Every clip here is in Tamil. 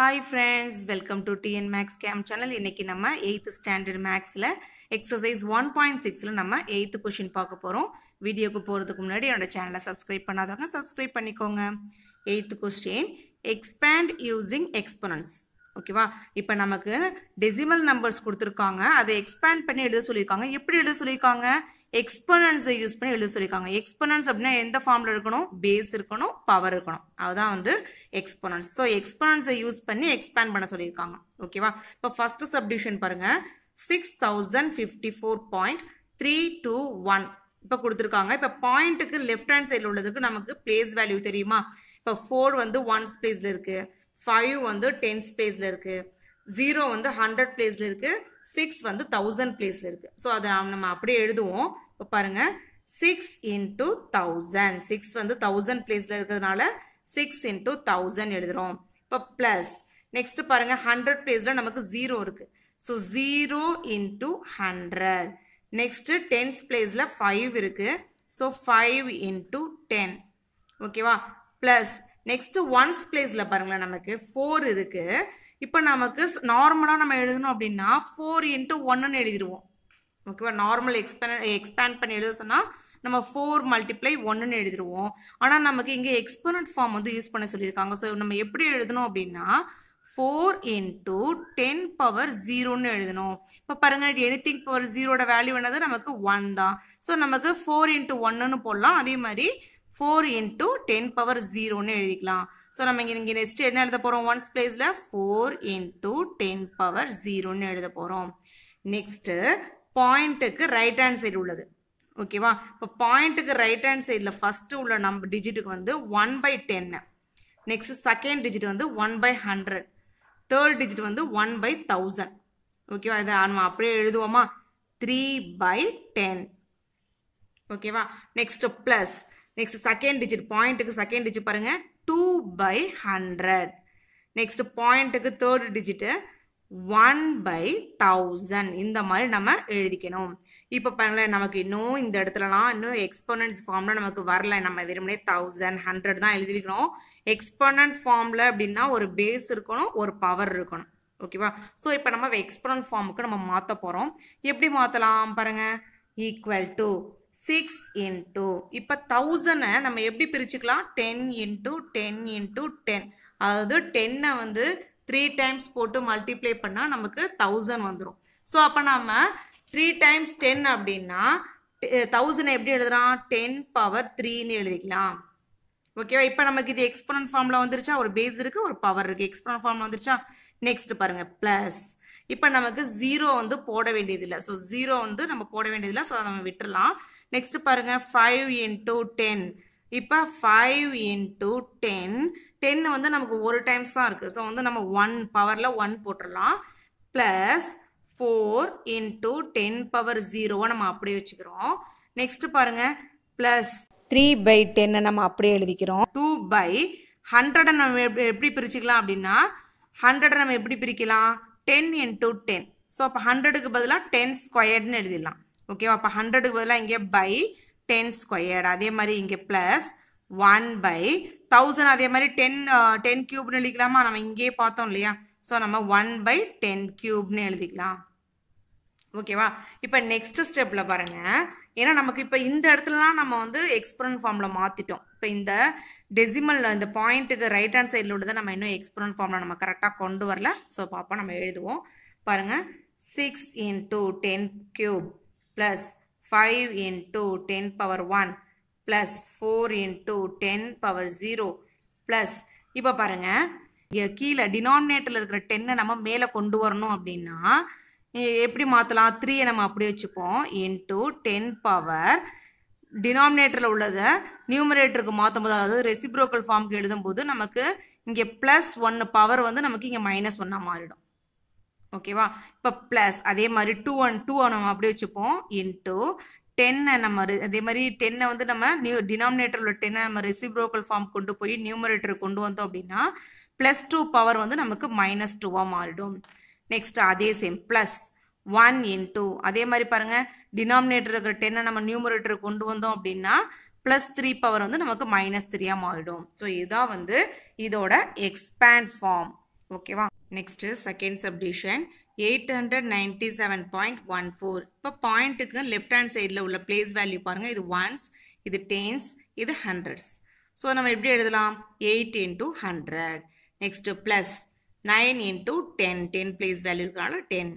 hi friends welcome to TN maths game channel இன்றைக்கி நம்ம எயித்து ஸ்டாண்டர்ட் மேக்ஸில் எக்ஸசைஸ் ஒன் பாயிண்ட் சிக்ஸில் நம்ம எயித்து கொஷின் பார்க்க போகிறோம் வீடியோக்கு போகிறதுக்கு முன்னாடி என்னோடய சேனலை சப்ஸ்கிரைப் பண்ணாதவங்க சப்ஸ்கிரைப் பண்ணிக்கோங்க eighth question expand using exponents ஓகேவா இப்போ நமக்கு டெசிமல் நம்பர்ஸ் கொடுத்துருக்காங்க அதை எக்ஸ்பேண்ட் பண்ணி எழுத சொல்லியிருக்காங்க எப்படி எழுத சொல்லியிருக்காங்க எக்ஸ்பனன்ஸை யூஸ் பண்ணி எழுத சொல்லியிருக்காங்க எக்ஸ்பனன்ஸ் அப்படின்னா எந்த ஃபார்மில் இருக்கணும் பேஸ் இருக்கணும் பவர் இருக்கணும் அதுதான் வந்து எக்ஸ்பனன்ஸ் ஸோ எக்ஸ்பனன்ஸை யூஸ் பண்ணி எக்ஸ்பேண்ட் பண்ண சொல்லியிருக்காங்க ஓகேவா இப்போ ஃபர்ஸ்ட் சப்டிஷன் பாருங்கள் six thousand fifty four point three two one இப்போ கொடுத்துருக்காங்க இப்போ பாயிண்ட்டுக்கு லெஃப்ட் ஹேண்ட் சைடில் உள்ளதுக்கு நமக்கு பிளேஸ் வேல்யூ தெரியுமா இப்போ ஃபோர் வந்து ஒன்ஸ் பிளேஸில் இருக்குது ஃபைவ் வந்து டென்ஸ் பிளேஸில் இருக்குது ஜீரோ வந்து ஹண்ட்ரட் பிளேஸில் இருக்குது சிக்ஸ் வந்து தௌசண்ட் பிளேஸில் இருக்குது ஸோ அதை நம்ம அப்படியே எழுதுவோம் இப்போ பாருங்கள் சிக்ஸ் இன்ட்டு தௌசண்ட் சிக்ஸ் வந்து தௌசண்ட் பிளேஸில் இருக்கிறதுனால சிக்ஸ் இன்ட்டு தௌசண்ட் எழுதுகிறோம் இப்போ ப்ளஸ் நெக்ஸ்ட் பாருங்கள் ஹண்ட்ரட் பிளேஸில் நமக்கு ஜீரோ இருக்குது so zero into hundred next tens பிளேஸில் ஃபைவ் இருக்குது ஸோ ஃபைவ் இன்ட்டு டென் ஓகேவா ப்ளஸ் நெக்ஸ்ட்டு ஒன்ஸ் பிளேஸில் பாருங்களேன் நமக்கு ஃபோர் இருக்குது இப்போ நமக்கு நார்மலாக நம்ம எழுதணும் அப்படின்னா ஃபோர் இன்ட்டு ஒன்றுன்னு எழுதிடுவோம் ஓகேவா நார்மல் எக்ஸ்பே எக்ஸ்பேண்ட் பண்ணி எழுத சொன்னால் நம்ம ஃபோர் மல்டிப்ளை ஒன்றுன்னு எழுதிடுவோம் ஆனால் நமக்கு இங்கே எக்ஸ்பனட் ஃபார்ம் வந்து யூஸ் பண்ண சொல்லியிருக்காங்க ஸோ நம்ம எப்படி எழுதணும் அப்படின்னா ஃபோர் இன்ட்டு டென் பவர் ஜீரோன்னு எழுதணும் இப்போ பாருங்கள் எனித்திங் பவர் ஜீரோட வேல்யூ என்னது நமக்கு ஒன் தான் ஸோ நமக்கு ஃபோர் இன்ட்டு ஒன்னுன்னு போடலாம் அதே மாதிரி ஃபோர் இன்ட்டு டென் பவர் ஜீரோன்னு எழுதிக்கலாம் ஸோ நம்ம இங்கே இங்கே நெக்ஸ்ட் என்ன எழுத போகிறோம் ஒன்ஸ் பிளேஸில் ஃபோர் இன்ட்டு டென் பவர் ஜீரோன்னு எழுத போகிறோம் நெக்ஸ்ட்டு பாயிண்ட்டுக்கு ரைட் ஹேண்ட் சைடு உள்ளது ஓகேவா இப்போ பாயிண்ட்டுக்கு ரைட் ஹேண்ட் சைடில் ஃபஸ்ட்டு உள்ள நம்ம டிஜிட்டுக்கு வந்து ஒன் பை டென்னு நெக்ஸ்ட் செகண்ட் டிஜிட் வந்து one by hundred third digit வந்து ஒன் பை தௌசண்ட் ஓகேவா இதை நம்ம அப்படியே எழுதுவோமா த்ரீ பை டென் ஓகேவா next plus next second digit பாயிண்ட்டுக்கு செகண்ட் டிஜிட் பாருங்கள் டூ பை ஹண்ட்ரட் நெக்ஸ்ட் பாயிண்ட்டுக்கு third digit one by thousand இந்த மாதிரி நம்ம எழுதிக்கணும் இப்போ பாருங்களேன் நமக்கு இன்னும் இந்த இடத்துலலாம் இன்னும் எக்ஸ்போனன்ஸ் ஃபார்மில் நமக்கு வரல நம்ம வெறுமனே தௌசண்ட் ஹண்ட்ரட் தான் எழுதிருக்கணும் எக்ஸ்போனன்ட் ஃபார்மில் அப்படின்னா ஒரு பேஸ் இருக்கணும் ஒரு பவர் இருக்கணும் ஓகேவா ஸோ இப்போ நம்ம எக்ஸ்போனன்ட் ஃபார்முக்கு நம்ம மாற்ற போகிறோம் எப்படி மாற்றலாம் பாருங்கள் ஈக்குவல் டு சிக்ஸ் இன்ட்டு இப்போ தௌசண்டை நம்ம எப்படி பிரிச்சுக்கலாம் ten into ten into ten அதாவது டென்னை வந்து த்ரீ டைம்ஸ் போட்டு மல்டிப்ளை பண்ணால் நமக்கு தௌசண்ட் வந்துடும் ஸோ அப்போ நம்ம த்ரீ டைம்ஸ் டென் அப்படின்னா தௌசண்ட் எப்படி எழுதுறான் டென் பவர் த்ரீன்னு எழுதிக்கலாம் ஓகேவா இப்போ நமக்கு இது எக்ஸ்போனன்ட் ஃபார்மில் வந்துருச்சா ஒரு பேஸ் இருக்குது ஒரு பவர் இருக்குது எக்ஸ்போனன்ட் ஃபார்மில் வந்துருச்சா நெக்ஸ்ட் பாருங்கள் ப்ளஸ் இப்போ நமக்கு ஜீரோ வந்து போட வேண்டியதில்லை ஸோ ஜீரோ வந்து நம்ம போட வேண்டியதில்லை ஸோ அதை நம்ம விட்டுடலாம் நெக்ஸ்ட் பாருங்கள் ஃபைவ் இன்ட்டு டென் இப்போ ஃபைவ் இன்ட்டு டென் டென் வந்து நமக்கு ஒரு டைம்ஸ் தான் இருக்குது ஸோ வந்து நம்ம ஒன் பவரில் ஒன் போட்டுடலாம் plus four into ten power ஜீரோவை நம்ம அப்படியே வச்சுக்கிறோம் நெக்ஸ்ட்டு பாருங்கள் ப்ளஸ் த்ரீ பை டென்னை நம்ம அப்படியே எழுதிக்கிறோம் டூ பை ஹண்ட்ரடை நம்ம எப்படி பிரிச்சுக்கலாம் அப்படின்னா ஹண்ட்ரடை நம்ம எப்படி பிரிக்கலாம் டென் இன்ட்டு டென் ஸோ அப்போ ஹண்ட்ரடுக்கு பதிலாக டென் ஸ்கொயர்டுன்னு எழுதிடலாம் ஓகேவா அப்போ ஹண்ட்ரடுக்கு பதிலாக இங்கே பை டென் ஸ்கொயர்டு அதே மாதிரி இங்கே ப்ளஸ் ஒன் பை தௌசண்ட் அதே மாதிரி டென் டென் க்யூப்னு எழுதிக்கலாமா நம்ம இங்கேயே பார்த்தோம் இல்லையா ஸோ நம்ம ஒன் பை டென் க்யூப்னு எழுதிக்கலாம் ஓகேவா இப்போ நெக்ஸ்ட் ஸ்டெப்பில் பாருங்கள் ஏன்னா நமக்கு இப்போ இந்த இடத்துலலாம் நம்ம வந்து எக்ஸ்பரன் ஃபார்மில் மாற்றிட்டோம் இப்போ இந்த டெசிமல் இந்த பாயிண்ட்டுக்கு ரைட் ஹேண்ட் சைடில் உள்ளதை நம்ம இன்னும் எக்ஸ்போனன்ட் ஃபார்மில் நம்ம கரெக்டாக கொண்டு வரல ஸோ பாப்பா நம்ம எழுதுவோம் பாருங்கள் six into ten cube plus five into ten power one plus four into ten power zero plus இப்போ பாருங்கள் கீழே டினாமினேட்டரில் இருக்கிற டென்னை நம்ம மேலே கொண்டு வரணும் அப்படின்னா எப்படி மாற்றலாம் த்ரீயை நம்ம அப்படி வச்சுப்போம் இன்டூ டென் பவர் டினாமினேட்டரில் உள்ளதை நியூமரேட்டருக்கு மாற்றும் போது அதாவது ரெசிப்ரோக்கல் ஃபார்முக்கு எழுதும்போது நமக்கு இங்கே ப்ளஸ் ஒன்று பவர் வந்து நமக்கு இங்கே மைனஸ் ஒன்னாக மாறிடும் ஓகேவா இப்போ ப்ளஸ் அதே மாதிரி டூ ஒன் டூ நம்ம அப்படியே வச்சுப்போம் இன்ட்டு டென்னை நம்ம அதே மாதிரி டென்னை வந்து நம்ம நியூ டினாமினேட்டரில் உள்ள டென்னை நம்ம ரெசிப்ரோக்கல் ஃபார்ம் கொண்டு போய் நியூமரேட்டர் கொண்டு வந்தோம் அப்படின்னா ப்ளஸ் டூ பவர் வந்து நமக்கு மைனஸ் டூவாக மாறிடும் நெக்ஸ்ட் அதே சேம் ப்ளஸ் ஒன் இன்டூ அதே மாதிரி பாருங்கள் டினாமினேட்டர் இருக்கிற டென்னை நம்ம நியூமரேட்டருக்கு கொண்டு வந்தோம் அப்படின்னா ப்ளஸ் த்ரீ பவர் வந்து நமக்கு மைனஸ் த்ரீயாக மாறிடும் ஸோ இதுதான் வந்து இதோட எக்ஸ்பேண்ட் ஃபார்ம் ஓகேவா next second subdivision eight hundred ninety seven point one four இப்போ பாயிண்ட்டுக்கு லெஃப்ட் ஹேண்ட் சைடில் உள்ள பிளேஸ் வேல்யூ பாருங்கள் இது ஒன்ஸ் இது டென்ஸ் இது ஹண்ட்ரட்ஸ் ஸோ நம்ம எப்படி எழுதலாம் eight into hundred next plus nine into ten ten place value இருக்கனால டென்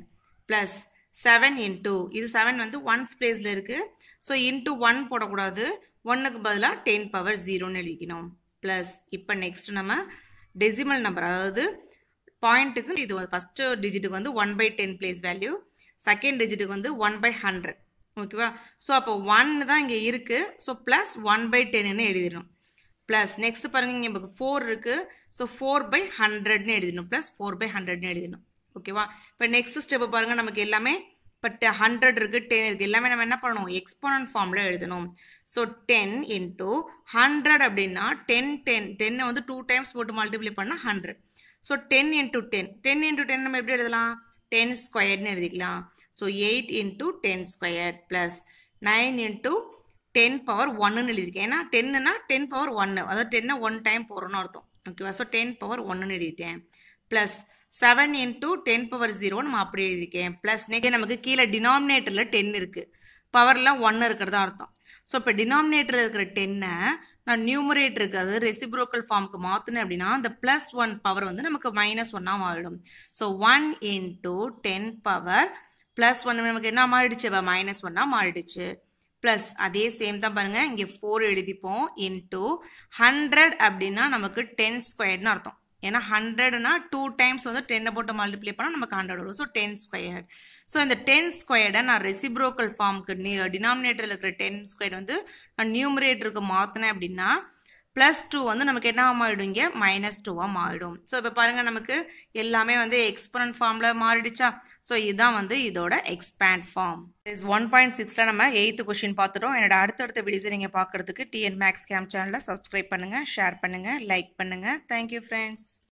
ப்ளஸ் செவன் இன்ட்டு இது செவன் வந்து ஒன்ஸ் பிளேஸில் இருக்குது ஸோ இன்ட்டு ஒன் போடக்கூடாது ஒன்றுக்கு பதிலாக டென் பவர் ஜீரோன்னு எழுதிக்கணும் ப்ளஸ் இப்போ நெக்ஸ்ட் நம்ம டெசிமல் நம்பர் அதாவது பாயிண்ட்டுக்கு இது ஃபஸ்ட்டு டிஜிட்டுக்கு வந்து one by ten place value second டிஜிட்டுக்கு வந்து ஒன் பை ஹண்ட்ரட் ஓகேவா ஸோ அப்போ ஒன் தான் இங்கே இருக்குது ஸோ ப்ளஸ் ஒன் பை டென்னு எழுதிடணும் ப்ளஸ் நெக்ஸ்ட் பாருங்கள் இங்கே ஃபோர் இருக்குது ஸோ ஃபோர் பை ஹண்ட்ரட்னு எழுதிடணும் ப்ளஸ் ஃபோர் பை ஹண்ட்ரட்னு எழுதிடணும் ஓகேவா இப்போ நெக்ஸ்ட் ஸ்டெப் பாருங்கள் நமக்கு எல்லாமே பட் ஹண்ட்ரட் இருக்குது டென் இருக்குது எல்லாமே நம்ம என்ன பண்ணணும் எக்ஸ்போனன்ட் ஃபார்மில் எழுதணும் ஸோ டென் இன்ட்டு ஹண்ட்ரட் அப்படின்னா டென் டென் டென்னை வந்து டூ டைம்ஸ் போட்டு மல்டிப்ளை பண்ணால் hundred so ten into ten ten into ten நம்ம எப்படி எழுதலாம் டென் ஸ்கொயர்னு எழுதிக்கலாம் so eight into ten square plus nine into ten power ஒன்னு எழுதியிருக்கேன் ஏன்னா டென்னுனா டென் பவர் ஒன்று அதாவது டென்னை ஒன் டைம் போகிறோன்னு அர்த்தம் ஓகேவா ஸோ டென் பவர் ஒன்றுன்னு எழுதிட்டேன் plus seven into ten power zero நம்ம அப்படி எழுதியிருக்கேன் ப்ளஸ் நெக்ஸ்ட் நமக்கு கீழே டினாமினேட்டரில் டென் இருக்குது பவரில் ஒன்று இருக்கிறதா அர்த்தம் ஸோ இப்போ டினாமினேட்டரில் இருக்கிற டென்னை நான் நியூமரேட் இருக்கிறது ரெசிப்ரோக்கல் ஃபார்முக்கு மாற்றினேன் அப்படின்னா அந்த ப்ளஸ் ஒன் பவர் வந்து நமக்கு மைனஸ் ஒன்னாக ஆகிடும் so one into ten power plus one நமக்கு என்ன மாறிடுச்சு இப்போ மைனஸ் ஒன்னாக மாறிடுச்சு ப்ளஸ் அதே சேம் தான் பாருங்கள் இங்கே ஃபோர் எழுதிப்போம் இன்டூ ஹண்ட்ரட் அப்படின்னா நமக்கு டென் ஸ்கொயர்னு அர்த்தம் ஏன்னா ஹண்ட்ரட்னா டூ டைம்ஸ் வந்து டென்னை போட்டு மல்டிப்ளை பண்ணால் நமக்கு ஹண்ட்ரட் வரும் ஸோ டென் ஸ்கொயர் ஸோ இந்த டென் ஸ்கொயர்டை நான் ரெசிப்ரோக்கல் ஃபார்முக்கு டினாமினேட்டரில் இருக்கிற டென் ஸ்கொயர் வந்து நான் நியூமரேட்டருக்கு மாற்றினேன் அப்படின்னா ப்ளஸ் டூ வந்து நமக்கு என்ன மாறிடும் இங்கே மைனஸ் டூவாக மாறிடும் ஸோ இப்போ பாருங்கள் நமக்கு எல்லாமே வந்து எக்ஸ்பனன்ட் ஃபார்மில் மாறிடுச்சா ஸோ இதுதான் வந்து இதோட expand form is one point சிக்ஸில் நம்ம எயித்து கொஷின் பார்த்துட்டோம் என்னோட அடுத்தடுத்த வீடியோஸை நீங்கள் பார்க்குறதுக்கு டிஎன் மேக்ஸ் கேம் சேனலில் சப்ஸ்கிரைப் பண்ணுங்கள் ஷேர் பண்ணுங்கள் லைக் பண்ணுங்கள் தேங்க்யூ ஃப்ரெண்ட்ஸ்